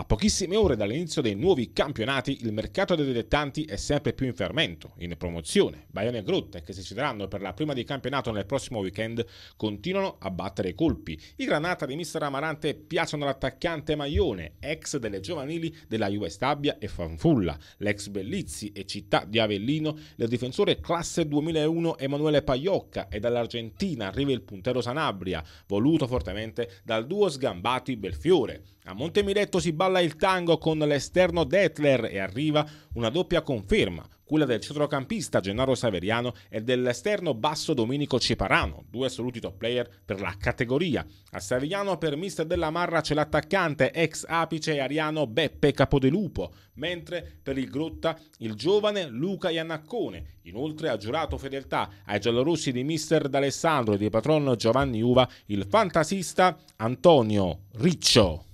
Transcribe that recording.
A pochissime ore dall'inizio dei nuovi campionati, il mercato dei dilettanti è sempre più in fermento, in promozione. Bayonne e Grotte, che si sfideranno per la prima di campionato nel prossimo weekend, continuano a battere i colpi. I granata di mister Amarante piacciono all'attaccante Maione, ex delle giovanili della Juve Stabia e Fanfulla, l'ex Bellizzi e città di Avellino, del difensore classe 2001 Emanuele Pagliocca e dall'Argentina arriva il puntero Sanabria, voluto fortemente dal duo sgambati Belfiore. A Montemiretto si batte spalla il tango con l'esterno Detler e arriva una doppia conferma, quella del centrocampista Gennaro Saveriano e dell'esterno basso Domenico Ceparano, due assoluti top player per la categoria. A Saviano per mister della Marra c'è l'attaccante ex apice ariano Beppe Capodelupo, mentre per il Grotta il giovane Luca Iannaccone. Inoltre ha giurato fedeltà ai giallorossi di mister D'Alessandro e di patron Giovanni Uva il fantasista Antonio Riccio.